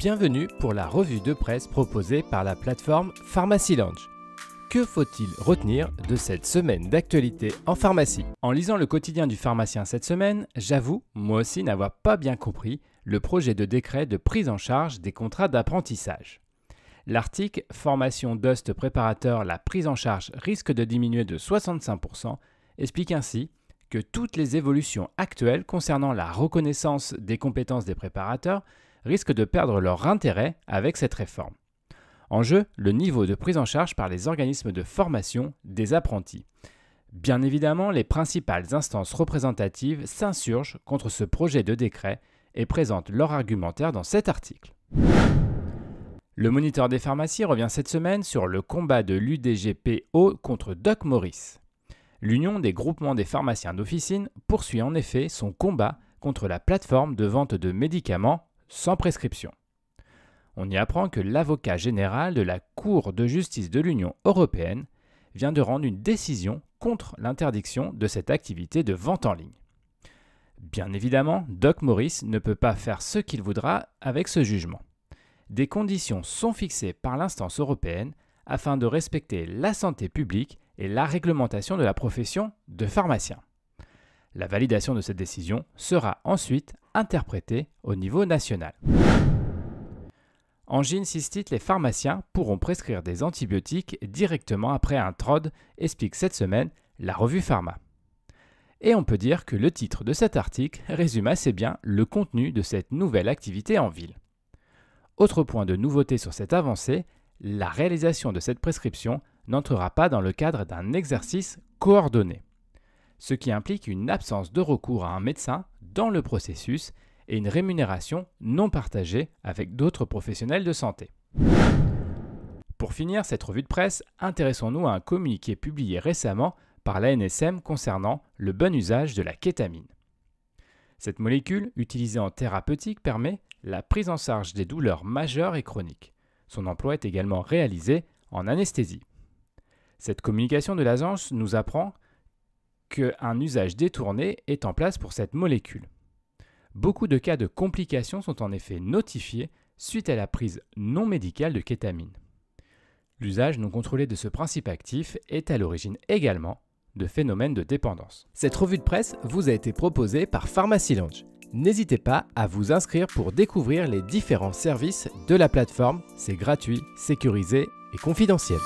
Bienvenue pour la revue de presse proposée par la plateforme Pharmacy Que faut-il retenir de cette semaine d'actualité en pharmacie En lisant le quotidien du pharmacien cette semaine, j'avoue, moi aussi, n'avoir pas bien compris le projet de décret de prise en charge des contrats d'apprentissage. L'article Formation Dust préparateur, la prise en charge risque de diminuer de 65% explique ainsi que toutes les évolutions actuelles concernant la reconnaissance des compétences des préparateurs risquent de perdre leur intérêt avec cette réforme. En jeu, le niveau de prise en charge par les organismes de formation des apprentis. Bien évidemment, les principales instances représentatives s'insurgent contre ce projet de décret et présentent leur argumentaire dans cet article. Le moniteur des pharmacies revient cette semaine sur le combat de l'UDGPO contre Doc Morris. L'Union des groupements des pharmaciens d'officine poursuit en effet son combat contre la plateforme de vente de médicaments sans prescription. On y apprend que l'avocat général de la Cour de justice de l'Union européenne vient de rendre une décision contre l'interdiction de cette activité de vente en ligne. Bien évidemment, Doc Morris ne peut pas faire ce qu'il voudra avec ce jugement. Des conditions sont fixées par l'instance européenne afin de respecter la santé publique et la réglementation de la profession de pharmacien. La validation de cette décision sera ensuite interprété au niveau national. En Gine cystite, les pharmaciens pourront prescrire des antibiotiques directement après un TROD, explique cette semaine la revue Pharma. Et on peut dire que le titre de cet article résume assez bien le contenu de cette nouvelle activité en ville. Autre point de nouveauté sur cette avancée, la réalisation de cette prescription n'entrera pas dans le cadre d'un exercice coordonné, ce qui implique une absence de recours à un médecin dans le processus et une rémunération non partagée avec d'autres professionnels de santé. Pour finir cette revue de presse, intéressons-nous à un communiqué publié récemment par l'ANSM concernant le bon usage de la kétamine. Cette molécule, utilisée en thérapeutique, permet la prise en charge des douleurs majeures et chroniques. Son emploi est également réalisé en anesthésie. Cette communication de l'agence nous apprend qu'un usage détourné est en place pour cette molécule. Beaucoup de cas de complications sont en effet notifiés suite à la prise non médicale de kétamine. L'usage non contrôlé de ce principe actif est à l'origine également de phénomènes de dépendance. Cette revue de presse vous a été proposée par Lounge. N'hésitez pas à vous inscrire pour découvrir les différents services de la plateforme. C'est gratuit, sécurisé et confidentiel.